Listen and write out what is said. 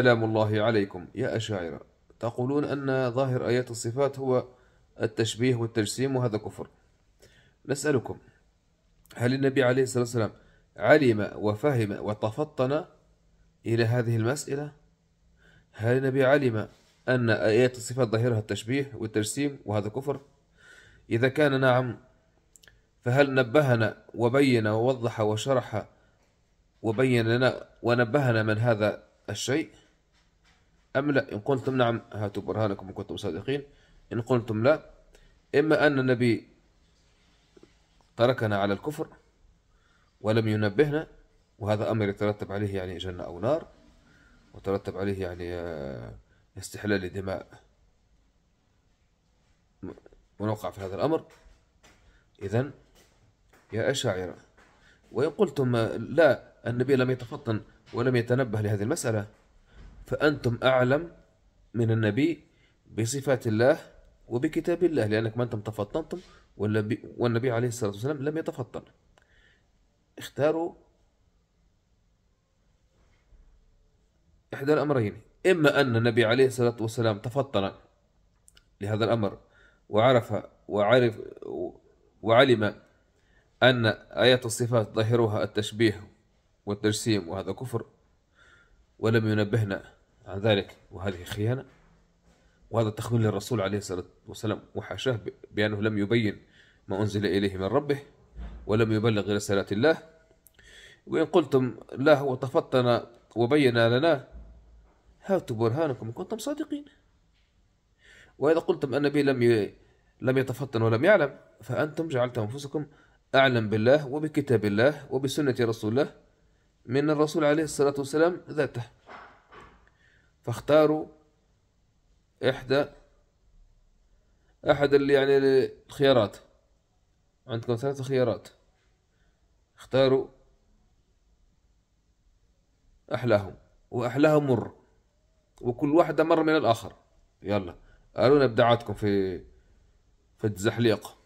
سلام الله عليكم يا أشاعرة تقولون أن ظاهر آيات الصفات هو التشبيه والتجسيم وهذا كفر نسألكم هل النبي عليه الصلاة والسلام علم وفهم وتفطن إلى هذه المسألة؟ هل النبي علم أن آيات الصفات ظاهرها التشبيه والتجسيم وهذا كفر؟ إذا كان نعم فهل نبهنا وبين ووضح وشرح وبين لنا ونبهنا من هذا الشيء؟ أم لا إن قلتم نعم هاتوا برهانكم إن كنتم صادقين إن قلتم لا إما أن النبي تركنا على الكفر ولم ينبهنا وهذا أمر يترتب عليه يعني جنة أو نار وترتب عليه يعني آه، استحلال دماء ونوقع في هذا الأمر إذا يا أشاعرة وإن قلتم لا النبي لم يتفطن ولم يتنبه لهذه المسألة فأنتم أعلم من النبي بصفات الله وبكتاب الله لأنك ما أنتم تفطنتم والنبي عليه الصلاة والسلام لم يتفطن اختاروا إحدى الأمرين إما أن النبي عليه الصلاة والسلام تفطن لهذا الأمر وعرف وعرف وعلم أن آيات الصفات ظاهرها التشبيه والتجسيم وهذا كفر ولم ينبهنا عن ذلك وهذه خيانة وهذا تخذل للرسول عليه الصلاة والسلام وحاشاه بأنه لم يبين ما أنزل إليه من ربه ولم يبلغ رسالة الله وإن قلتم لا هو تفطن وبين لنا هاتوا برهانكم إن كنتم صادقين وإذا قلتم أن لم لم يتفطن ولم يعلم فأنتم جعلتم أنفسكم أعلم بالله وبكتاب الله وبسنة رسول الله من الرسول عليه الصلاة والسلام ذاته فاختاروا إحدى أحد اللي يعني الخيارات عندكم ثلاث خيارات اختاروا أحلاهم وأحلاها مر وكل واحدة مر من الآخر يلا قالوا ابداعاتكم في في التزحليق